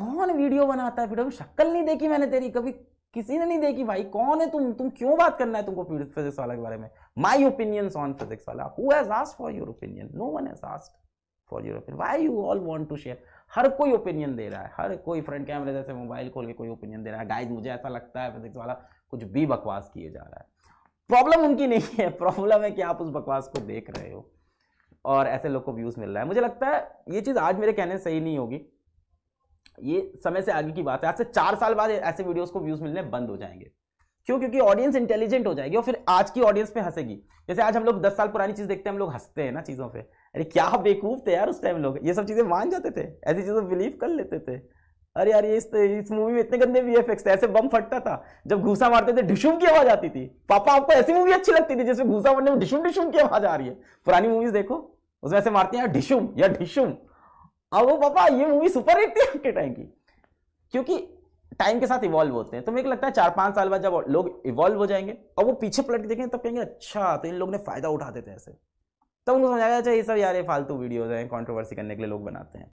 कौन वीडियो बनाता है फिर शक्ल नहीं देखी मैंने तेरी कभी किसी ने नहीं देखी भाई कौन है तुम तुम क्यों बात करना है तुमको फिजिक्स वाला के बारे में माई ओपिनियन ऑन फिजिक्स वाला who has asked for your opinion no one has asked for your opinion why you all want to share हर कोई ओपिनियन दे रहा है हर कोई फ्रंट कैमरे जैसे मोबाइल खोल के कोई ओपिनियन दे रहा है गाइज मुझे ऐसा लगता है फिजिक्स वाला कुछ भी बकवास किए जा रहा है प्रॉब्लम उनकी नहीं है प्रॉब्लम है कि आप उस बकवास को देख रहे हो और ऐसे लोग को व्यूज़ मिल रहा है मुझे लगता है ये चीज़ आज मेरे कहने सही नहीं होगी ये समय से आगे की बात है आज से चार साल बाद ऐसे वीडियोस को व्यूज मिलने बंद हो जाएंगे क्यों क्योंकि ऑडियंस इंटेलिजेंट हो जाएगी और फिर आज की ऑडियंस पे हंसेगी जैसे आज हम लोग दस साल पुरानी चीज देखते हैं हम लोग हंसते हैं ना चीज़ों पर अरे क्या बेकूफ थे यार उस टाइम लोग ये सब चीज़ें मान जाते थे ऐसी चीजें बिलीव कर लेते थे अरे यार ये इस, इस मूवी में इतने गंदे वी एफ थे ऐसे बम फटता था जब घुसा मारते थे ढिशुम की आवाज आती थी पापा आपको ऐसी मूवी अच्छी लगती थी जैसे घुसा मारने में ढिशुम ढिशुम की आवाज आ रही है पुरानी मूवीज देखो उसमें ऐसे मारते हैं यार ढिशुम या ढिशुम अब हाँ, वो पापा ये मूवी सुपर हिट थी आपके टाइम की क्योंकि टाइम के साथ इवॉल्व होते हैं तो मेरे को लगता है चार पांच साल बाद जब लोग इवॉल्व हो जाएंगे और वो पीछे पलट के देखेंगे तब तो कहेंगे अच्छा तो इन लोग ने फायदा उठाते थे ऐसे तब तो उनको समझाया ये सब यार ये फालतू वीडियोज हैं कॉन्ट्रोवर्सी करने के लिए लोग बनाते हैं